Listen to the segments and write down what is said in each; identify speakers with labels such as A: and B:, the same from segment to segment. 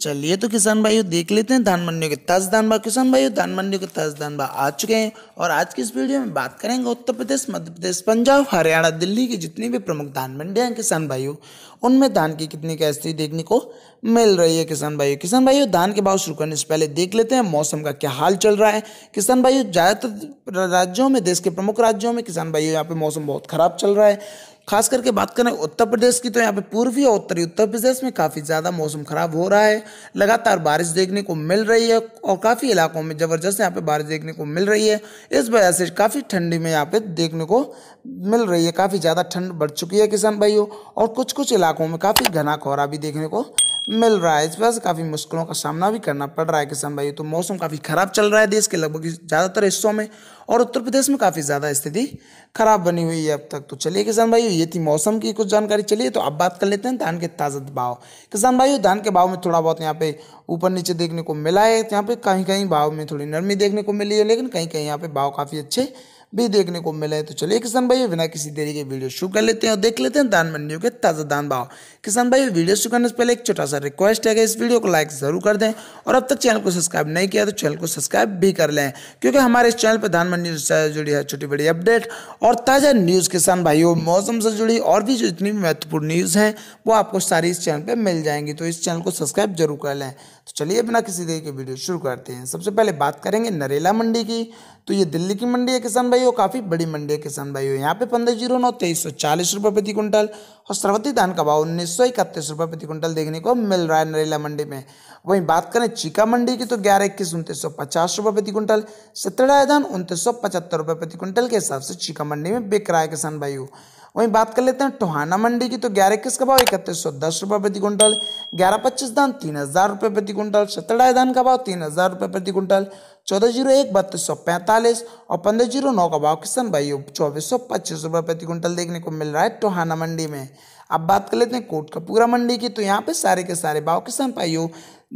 A: चलिए तो किसान भाइयों देख लेते हैं धान मंडियों के ताज धान भाव किसान भाइयों धान मंडियों के ताज धान भाव आ चुके हैं और आज की इस वीडियो में बात करेंगे उत्तर प्रदेश मध्य प्रदेश पंजाब हरियाणा दिल्ली की जितनी भी प्रमुख धान मंडियां हैं किसान भाइयों उनमें धान की कितनी क्या स्थिति देखने को मिल रही है किसान भाइयों किसान भाइयों धान के भाव शुरू करने से पहले देख लेते हैं मौसम का क्या हाल चल रहा है किसान भाइयों ज़्यादातर राज्यों में देश के प्रमुख राज्यों में किसान भाइयों यहाँ पे मौसम बहुत खराब चल रहा है खास करके बात करें उत्तर प्रदेश की तो यहाँ पे पूर्वी और उत्तरी उत्तर प्रदेश में काफ़ी ज़्यादा मौसम ख़राब हो रहा है लगातार बारिश देखने को मिल रही है और काफ़ी इलाकों में ज़बरदस्त यहाँ पे बारिश देखने को मिल रही है इस वजह से काफ़ी ठंडी में यहाँ पे देखने को मिल रही है काफ़ी ज़्यादा ठंड बढ़ चुकी है किसान भाइयों और कुछ कुछ इलाकों में काफ़ी घना कोहरा भी देखने को मिल रहा है इस वजह से काफ़ी मुश्किलों का सामना भी करना पड़ रहा है किसान भाई तो मौसम काफ़ी ख़राब चल रहा है देश के लगभग ज़्यादातर हिस्सों में और उत्तर प्रदेश में काफ़ी ज़्यादा स्थिति खराब बनी हुई है अब तक तो चलिए किसान भाई ये थी मौसम की कुछ जानकारी चलिए तो अब बात कर लेते हैं धान के ताज़ा भाव किसान भाई धान के भाव में थोड़ा बहुत यहाँ पे ऊपर नीचे देखने को मिला है यहाँ पे कहीं कहीं भाव में थोड़ी नरमी देखने को मिली है लेकिन कहीं कहीं यहाँ पे भाव काफ़ी अच्छे भी देखने को मिले तो चलिए किसान भाई बिना किसी देरी के वीडियो शुरू कर लेते हैं और देख लेते हैं दान मंडियों के ताज़ा दान भाव किसान भाई वीडियो शुरू करने से पहले एक छोटा सा रिक्वेस्ट है इस वीडियो को लाइक ज़रूर कर दें और अब तक चैनल को सब्सक्राइब नहीं किया तो चैनल को सब्सक्राइब भी कर लें क्योंकि हमारे इस चैनल पर धान मंडी से जुड़ी है छोटी बड़ी अपडेट और ताज़ा न्यूज़ किसान भाइयों मौसम से जुड़ी और भी जो जितनी महत्वपूर्ण न्यूज़ हैं वो आपको सारी इस चैनल पर मिल जाएंगी तो इस चैनल को सब्सक्राइब जरूर कर लें तो चलिए बिना किसी देर के वीडियो शुरू करते हैं सबसे पहले बात करेंगे नरेला मंडी की तो ये दिल्ली की मंडी है किसान भाइयों काफ़ी बड़ी मंडी है किसान हो यहाँ पे पंद्रह जीरो नौ तेईस सौ चालीस रुपये प्रति कुंटल और सरवती धान का भाव उन्नीस सौ इकतीस रुपये प्रति कुंटल देखने को मिल रहा है नरेला मंडी में वहीं बात करें चीका मंडी की तो ग्यारह इक्कीस उनतीस सौ पचास रुपये प्रति कुंटल सत्रह धान उनतीस सौ पचहत्तर रुपये प्रति कुंटल के हिसाब से चीका मंडी में बिक रहा है किसान हो वहीं बात कर लेते हैं टोहाना मंडी की तो ग्यारह किस का भाव इकतीस सौ दस रुपये प्रति क्विंटल ग्यारह पच्चीस धान तीन हज़ार रुपये प्रति क्विंटल सतरा धान का भाव तीन हज़ार रुपये प्रति क्विंटल चौदह जीरो एक बत्तीस सौ पैंतालीस और पंद्रह जीरो नौ का भाव किसान भाई चौबीस सौ पच्चीस रुपये प्रति क्विंटल देखने को मिल रहा है टोहाना मंडी में अब बात कर लेते हैं कोट कपूरा मंडी की तो यहाँ पे सारे के सारे भाव किसान भाइयों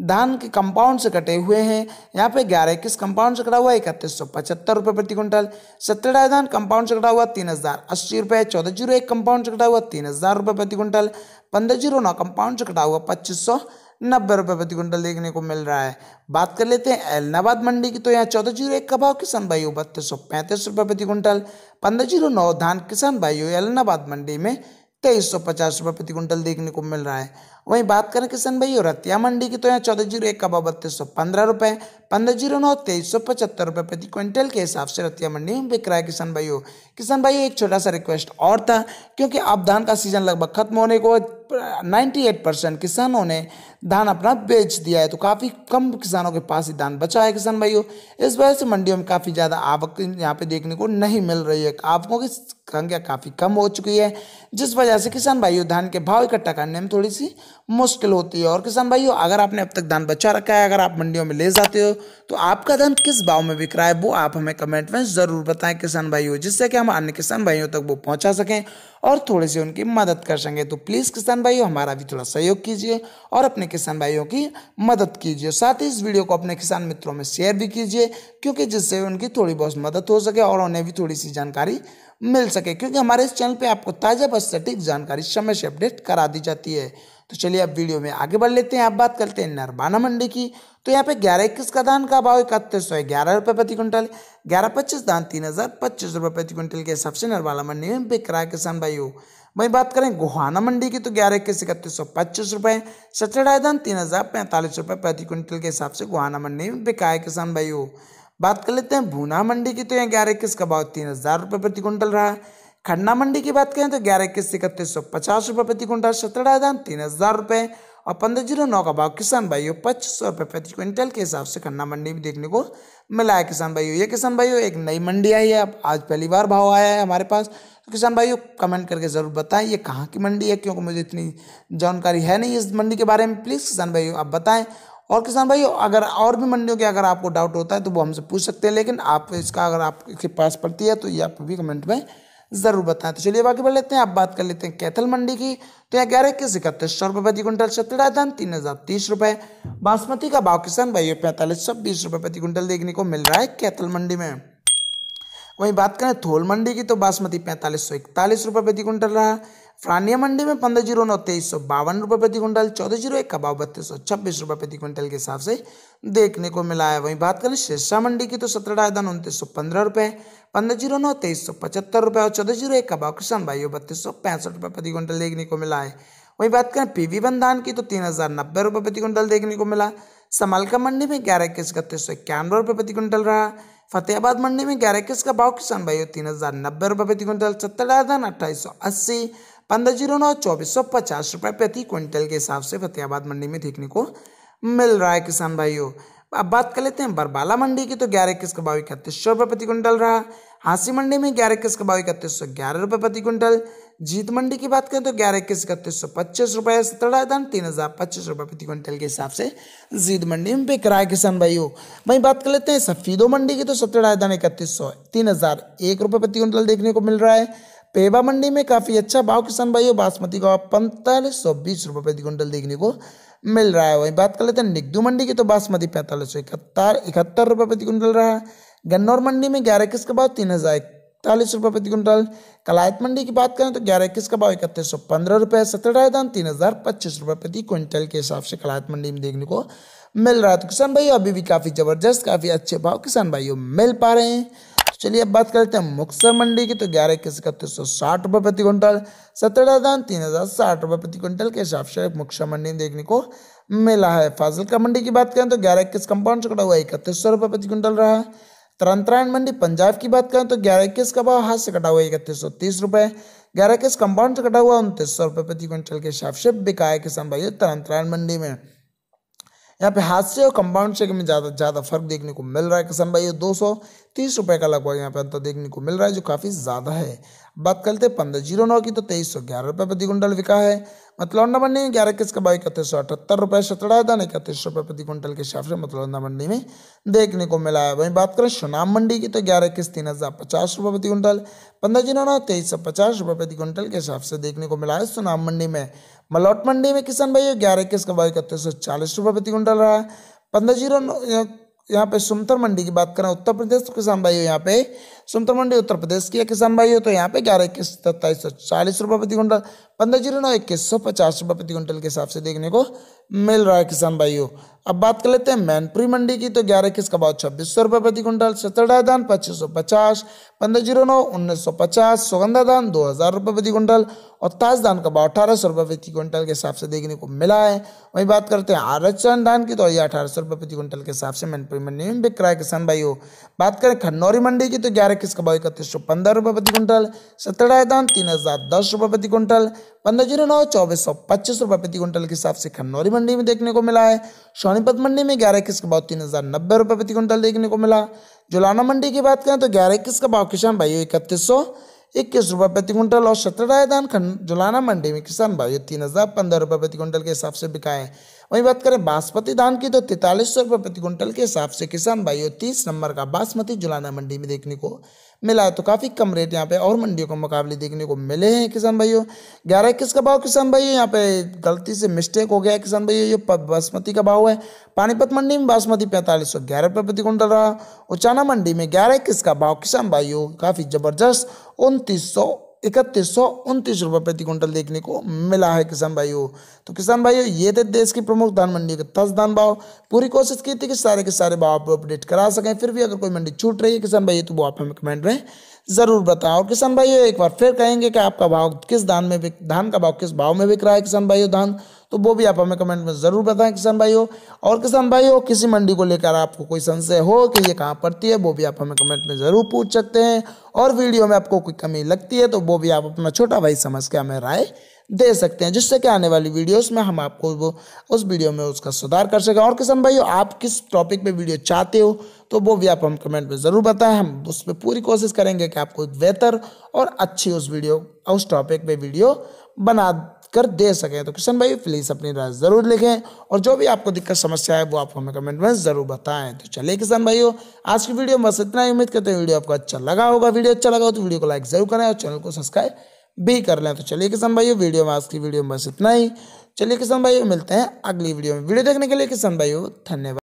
A: धान के कंपाउंड से कटे हुए हैं यहाँ पे ग्यारह इक्कीस कंपाउंड से कटा हुआ इकतीस सौ पचहत्तर रुपये प्रति क्विंटल सत्रह धान कंपाउंड से कटा हुआ तीन हज़ार अस्सी रुपये चौदह जीरो एक कंपाउंड से कटा हुआ तीन हज़ार रुपये प्रति क्विंटल पंद्रह जीरो नौ कंपाउंड से कटा हुआ पच्चीस सौ नब्बे रुपये प्रति क्विंटल देखने को मिल रहा है बात कर लेते हैं एलनाबाद मंडी की तो यहाँ चौदह जीरो एक का भाव किसान भाइयों बत्तीस सौ पैंतीस रुपये प्रति क्विंटल पंद्रह जीरो नौ धान किसान भाइयों एलनाबाद मंडी में तेईस सौ पचास रुपये प्रति क्विंटल देखने को मिल रहा है वहीं बात करें किसान भाई और हत्या मंडी की तो यहाँ चौदह जीरो एक का भाव बत्तीस सौ पंद्रह रुपये पंद्रह जीरो नौ तेईस सौ पचहत्तर रुपये प्रति क्विंटल के हिसाब से रतिया मंडी में बिक रहा है किसान हो किसान भाई एक छोटा सा रिक्वेस्ट और था क्योंकि अब धान का सीजन लगभग खत्म होने को नाइन्टी एट परसेंट किसानों ने धान अपना बेच दिया है तो काफ़ी कम किसानों के पास ही धान बचा है किसान भाइयों इस वजह से मंडियों में काफ़ी ज़्यादा आवक यहाँ पे देखने को नहीं मिल रही है आवकों की संख्या काफ़ी कम हो चुकी है जिस वजह से किसान भाइयों धान के भाव इकट्ठा करने में थोड़ी सी मुश्किल होती है और किसान भाइयों अगर आपने अब तक धान बचा रखा है अगर आप मंडियों में ले जाते हो तो आपका धान किस भाव में बिक रहा है वो आप हमें कमेंट में ज़रूर बताएं किसान भाइयों जिससे कि हम अन्य किसान भाइयों तक वो पहुँचा सकें और थोड़ी सी उनकी मदद कर सकें तो प्लीज़ किसान भाइयों हमारा भी थोड़ा सहयोग कीजिए और अपने किसान भाइयों की मदद कीजिए साथ ही इस वीडियो को अपने किसान मित्रों में शेयर भी कीजिए क्योंकि जिससे उनकी थोड़ी बहुत मदद हो सके और उन्हें भी थोड़ी सी जानकारी मिल सके क्योंकि हमारे इस चैनल पे आपको ताज़ा बस सटीक जानकारी समय से अपडेट करा दी जाती है तो चलिए अब वीडियो में आगे बढ़ लेते हैं आप बात करते हैं नरबाना मंडी की तो यहाँ पे ग्यारह इक्कीस का धान का भाव इकहत्तर सौ ग्यारह रुपये प्रति क्विंटल ग्यारह पच्चीस धान तीन हज़ार पच्चीस रुपये प्रति क्विंटल के हिसाब से नरबाना मंडी में बिक रहा है किसान भाई वहीं बात करें गोहाना मंडी की तो ग्यारह इक्कीस इकतीस सौ पच्चीस रुपये सचड़ाई धान तीन हज़ार पैंतालीस रुपये प्रति क्विंटल के हिसाब से गोहाना मंडी में बिका है किसान भाई बात कर लेते हैं भूना मंडी की तो यहाँ ग्यारह इक्कीस का भाव तीन हज़ार रुपये प्रति क्विंटल रहा खन्ना मंडी की बात करें तो ग्यारह इक्कीस इकतीस सौ पचास रुपये प्रति क्विंटल सत्रह धान तीन हज़ार रुपये और पंद्रह जीरो नौ का भाव किसान भाइयों पच्चीस सौ रुपये प्रति क्विंटल के हिसाब से खन्ना मंडी भी देखने को मिला है किसान भाइयों ये किसान भाइयों एक नई मंडी आई है अब आज पहली बार भाव आया है हमारे पास तो किसान भाइयों कमेंट करके ज़रूर बताएं ये कहाँ की मंडी है क्योंकि मुझे इतनी जानकारी है नहीं इस मंडी के बारे में प्लीज़ किसान भाइयों आप बताएं और किसान भाई अगर और भी मंडियों के अगर आपको डाउट होता है तो वो हमसे पूछ सकते हैं लेकिन आप इसका अगर आपके पास पड़ती है तो ये आप भी कमेंट में ज़रूर बताएं तो चलिए बाकी बढ़ लेते हैं आप बात कर लेते हैं कैथल मंडी की तो यहाँ ग्यारह इक्कीस इकतीस सौ रुपये प्रति क्विंटल छत्तीस धान तीन हज़ार तीस रुपये बासमती का भाव किसान भाई पैंतालीस सौ बीस रुपये प्रति क्विंटल देखने को मिल रहा है कैथल मंडी में वहीं बात करें थोल मंडी की तो बासमती पैंतालीस सौ इकतालीस रुपये प्रति क्विंटल रहा फ्रानिया मंडी में पंद्रह जीरो नौ तेईस सौ बावन रुपये प्रति क्विंटल चौदह जीरो एक कबाव बत्तीस सौ छब्बीस रुपये प्रति क्विंटल के हिसाब से देखने को मिला है वहीं बात करें शेषा मंडी की तो सत्रह डायदान उनतीस सौ पंद्रह रुपये पंद्रह जीरो नौ तेईस सौ पचहत्तर रुपये और चौदह जीरो एक कबाव किसान भाई बत्तीस सौ पैंसठ रुपये प्रति क्विंटल देखने को मिला है वहीं बात करें पीवी बंधान की तो तीन हज़ार नब्बे रुपये प्रति क्विंटल देखने को मिला समालका मंडी में ग्यारह इक्कीस इकतीस सौ इक्यानवे रुपये प्रति क्विंटल रहा फतेहाबाद मंडी में ग्यारह इक्कीस का भाव किसान भाई तीन हज़ार नब्बे रुपये प्रति क्विंटल सत्तर डायदान अट्ठाईस सौ अस्सी पंद्रह जीरो नौ चौबीस सौ पचास रुपये प्रति क्विंटल के हिसाब से फतेहाबाद मंडी में देखने को मिल रहा है किसान भाइयों अब बात कर लेते हैं बरबाला मंडी की तो ग्यारह इक्कीस का भाव इकतीस सौ रुपये प्रति क्विंटल रहा हांसी मंडी में ग्यारह इक्कीस का भाव इकतीस सौ ग्यारह रुपये प्रति क्विंटल जीत मंडी की बात करें तो ग्यारह इक्कीस इकतीस सौ पच्चीस रुपये सतरा दान तीन हज़ार पच्चीस रुपये प्रति क्विंटल के हिसाब से जीत मंडी में बिक रहा है किसान भाइयों वहीं बात कर लेते हैं सफीदो मंडी की तो सतरा दान इकतीस सौ तीन हज़ार एक रुपये प्रति क्विंटल देखने को मिल रहा है पेवा मंडी में काफ़ी अच्छा भाव किसान भाई बासमती का पैंतालीस सौ बीस रुपये प्रति क्विंटल देखने को मिल रहा है वहीं बात कर लेते हैं निगदू मंडी की तो बासमती पैंतालीस सौ इकहत्तर इकहत्तर रुपये प्रति क्विंटल रहा गन्नौर मंडी में ग्यारह किस का भाव तीन हज़ार इकतालीस रुपये प्रति क्विंटल कलायत मंडी की बात करें तो ग्यारह इक्कीस का भाव इकतीस सौ पंद्रह रुपये सत्रह दान तीन हज़ार पच्चीस रुपये प्रति क्विंटल के हिसाब से कलायत मंडी में देखने को मिल रहा है तो किसान भाई अभी भी काफ़ी ज़बरदस्त काफ़ी अच्छे भाव किसान भाइयों मिल पा रहे हैं चलिए अब बात कर लेते हैं मुक्सर मंडी की तो ग्यारह इक्कीस इकतीस सौ साठ रुपये प्रति क्विंटल सत्रह दान तीन हज़ार साठ रुपये प्रति क्विंटल के हिसाब से मुक्सर मंडी देखने को मिला है फाजिलका का मंडी की बात करें तो ग्यारह इक्कीस कंपाउंड चुकड़ा हुआ इकतीस सौ रुपये प्रति क्विंटल रहा है तरंतरायण मंडी पंजाब की बात करें तो ग्यारह इक्कीस का भाव हाथ से कटा हुआ इकतीस सौ तीस रुपये ग्यारह इक्कीस कंपाउंड से कटा हुआ उनतीस सौ रुपये प्रति क्विंटल के हिसाब से बिकाए किसान भाई तरंतरायण मंडी में यहाँ पे हाथ से और कंपाउंड चेक में ज़्यादा ज़्यादा फर्क देखने को मिल रहा है किसान भाई दो सौ तीस रुपए का लगभग यहाँ पे अंतर देखने को मिल रहा है जो काफ़ी ज़्यादा है बात करते पंद्रह जीरो नौ की तो तेईस सौ ग्यारह रुपये प्रति क्विंटल बिका है मतलब अंडा मंडी में ग्यारह किसका बाई इकतीस सौ अठहत्तर रुपये सत्रह दान इकतीस रुपये प्रति क्विंटल के हिसाब से मतलब अंडा मंडी में देखने को मिला है वहीं बात करें सोनाम मंडी की तो ग्यारह किस तीन हज़ार पचास रुपये प्रति क्विंटल पंद्रह जीरो नौ तेईस सौ पचास रुपये प्रति क्विंटल के हिसाब से देखने को मिला है सोनाम मंडी में मलौट मंडी में किसान भाई ग्यारह किस का बाई इकतीस सौ चालीस रुपये प्रति क्विंटल रहा है पंद्रह जीरो यहाँ पे सुमतर मंडी की बात करें उत्तर प्रदेश तो किसान भाई हो यहाँ पे सुमतर मंडी उत्तर प्रदेश की किसान भाई हो तो यहाँ पे ग्यारह इक्कीस सत्ताईस सौ चालीस रुपये प्रति क्विंटल पंद्रह जीरो नौ इक्कीस सौ पचास रुपये प्रति क्विंटल के हिसाब से देखने को मिल रहा है किसान भाइयों अब बात कर लेते हैं मैनपुरी मंडी की तो ग्यारह इक्कीस का भाव छब्बीस सौ रुपये प्रति क्विंटल सतरडा दान पच्चीस सौ पचास पंद्रह जीरो नौ उन्नीस सौ पचास सुगंधा दान दो हज़ार रुपये प्रति क्विंटल और ताज दान का भाव अठारह सौ रुपये प्रति क्विंटल के हिसाब से देखने को मिला है वहीं बात करते हैं आरक्षण धान की तो ये अठारह सौ रुपये प्रति क्विंटल के हिसाब से मैनपुरी मंडी में बिक रहा है किसान भाइयों बात करें खन्नौरी मंडी की तो ग्यारह इक्कीस का भाव इकतीस सौ पंद्रह रुपये प्रति क्विंटल सतरडा धान तीन हज़ार दस रुपये प्रति क्विंटल पंद्रह जीरो नौ चौबीस सौ पच्चीस रुपये प्रति क्विंटल के हिसाब से खन्नौरी मंडी में देखने को मिला है सोनीपत मंडी में ग्यारह इक्कीस का भाव तीन हज़ार नब्बे रुपये प्रति क्विंटल देखने को मिला जुलाना मंडी की बात करें तो ग्यारह इक्कीस का भाव किसान भाई इकतीस सौ इक्कीस रुपये प्रति क्विंटल और सत्रह रायदान खंड जुलाना मंडी में किसान भाई तीन हज़ार पंद्रह रुपये प्रति क्विंटल के हिसाब से बिकाए वहीं बात करें बासमती धान की तो तैतालीस सौ रुपये प्रति क्विंटल के हिसाब से किसान भाइयों तीस नंबर का बासमती जुलाना मंडी में देखने को मिला है तो काफ़ी कम रेट यहाँ पे और मंडियों के मुकाबले देखने को मिले हैं किसान भाइयों ग्यारह इक्कीस का भाव किसान भाइयों यहाँ पे गलती से मिस्टेक हो गया है किसान भाइयों ये बासमती का भाव है पानीपत मंडी में बासमती पैंतालीस सौ ग्यारह रुपये प्रति क्विंटल रहा उचाना मंडी में ग्यारह इक्कीस का भाव किसान भाइयों काफ़ी ज़बरदस्त उनतीस सौ इकतीस सौ उनतीस रुपये प्रति क्विंटल देखने को मिला है किसान भाइयों तो किसान भाइयों ये थे देश की प्रमुख धान मंडी के दस धान भाव पूरी कोशिश की थी कि सारे के सारे भाव आप अपडेट करा सकें फिर भी अगर कोई मंडी छूट रही है किसान भाई तो वो आप हमें कमेंट में ज़रूर बताएं और किसान भाइयों एक बार फिर कहेंगे कि आपका भाव किस धान में धान का भाव किस भाव में बिक रहा है किसान भाइयों धान तो वो भी आप हमें कमेंट में ज़रूर बताएं किसान भाई हो और किसान भाई हो किसी मंडी को लेकर आपको कोई संशय हो कि ये कहाँ पड़ती है वो भी आप हमें कमेंट में ज़रूर पूछ सकते हैं और वीडियो में आपको कोई कमी लगती है तो वो भी आप अपना छोटा भाई समझ के हमें राय दे सकते हैं जिससे कि आने वाली वीडियोस में हम आपको वो उस वीडियो में उसका सुधार कर सकें और किसान भाई आप किस टॉपिक पे वीडियो चाहते हो तो वो भी आप हम कमेंट में ज़रूर बताएं हम उस पर पूरी कोशिश करेंगे कि आपको एक बेहतर और अच्छी उस वीडियो उस टॉपिक पे वीडियो बना कर दे सकें तो किशन भाई प्लीज़ अपनी राय ज़रूर लिखें और जो भी आपको दिक्कत समस्या है वो आप हमें कमेंट में ज़रूर बताएं तो चलिए किसान भाइयों आज की वीडियो बस इतना ही उम्मीद करते हैं वीडियो आपको अच्छा लगा होगा वीडियो अच्छा लगा हो तो वीडियो को लाइक ज़रूर करें और चैनल को सब्सक्राइब भी कर लें तो चलिए किसान भाइयों वीडियो में आज की वीडियो में बस इतना ही चलिए किसान भाइयों मिलते हैं अगली वीडियो में वीडियो देखने के लिए किसान भाइयों धन्यवाद